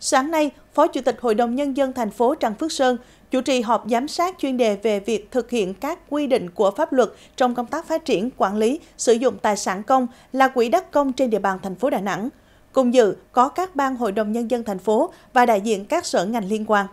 Sáng nay, Phó Chủ tịch Hội đồng Nhân dân thành phố Trần Phước Sơn chủ trì họp giám sát chuyên đề về việc thực hiện các quy định của pháp luật trong công tác phát triển, quản lý, sử dụng tài sản công là quỹ đất công trên địa bàn thành phố Đà Nẵng. Cùng dự có các ban Hội đồng Nhân dân thành phố và đại diện các sở ngành liên quan.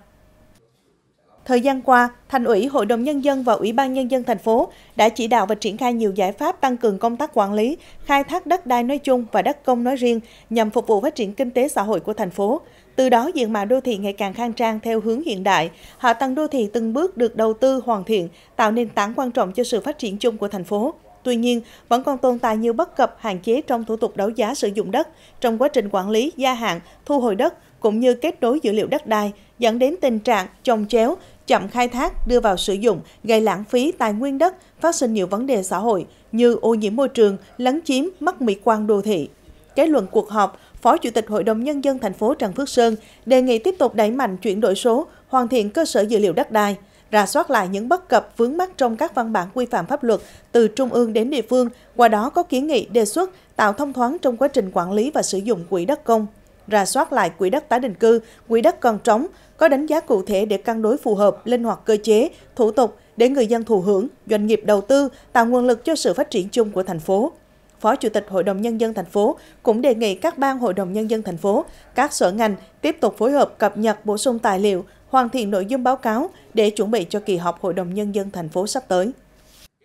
Thời gian qua, Thành ủy, Hội đồng Nhân dân và Ủy ban Nhân dân thành phố đã chỉ đạo và triển khai nhiều giải pháp tăng cường công tác quản lý, khai thác đất đai nói chung và đất công nói riêng nhằm phục vụ phát triển kinh tế xã hội của thành phố. Từ đó, diện mạo đô thị ngày càng khang trang theo hướng hiện đại, hạ tầng đô thị từng bước được đầu tư hoàn thiện, tạo nền tảng quan trọng cho sự phát triển chung của thành phố. Tuy nhiên, vẫn còn tồn tại nhiều bất cập hạn chế trong thủ tục đấu giá sử dụng đất, trong quá trình quản lý, gia hạn, thu hồi đất, cũng như kết nối dữ liệu đất đai, dẫn đến tình trạng chồng chéo, chậm khai thác, đưa vào sử dụng, gây lãng phí tài nguyên đất, phát sinh nhiều vấn đề xã hội như ô nhiễm môi trường, lấn chiếm, mất mỹ quan đô thị. Kết luận cuộc họp, Phó Chủ tịch Hội đồng Nhân dân thành phố Trần Phước Sơn đề nghị tiếp tục đẩy mạnh chuyển đổi số, hoàn thiện cơ sở dữ liệu đất đai, rà soát lại những bất cập vướng mắc trong các văn bản quy phạm pháp luật từ trung ương đến địa phương, qua đó có kiến nghị đề xuất tạo thông thoáng trong quá trình quản lý và sử dụng quỹ đất công rà soát lại quỹ đất tái định cư, quỹ đất còn trống, có đánh giá cụ thể để cân đối phù hợp, linh hoạt cơ chế, thủ tục để người dân thụ hưởng, doanh nghiệp đầu tư, tạo nguồn lực cho sự phát triển chung của thành phố. Phó Chủ tịch Hội đồng Nhân dân thành phố cũng đề nghị các ban Hội đồng Nhân dân thành phố, các sở ngành tiếp tục phối hợp cập nhật bổ sung tài liệu, hoàn thiện nội dung báo cáo để chuẩn bị cho kỳ họp Hội đồng Nhân dân thành phố sắp tới.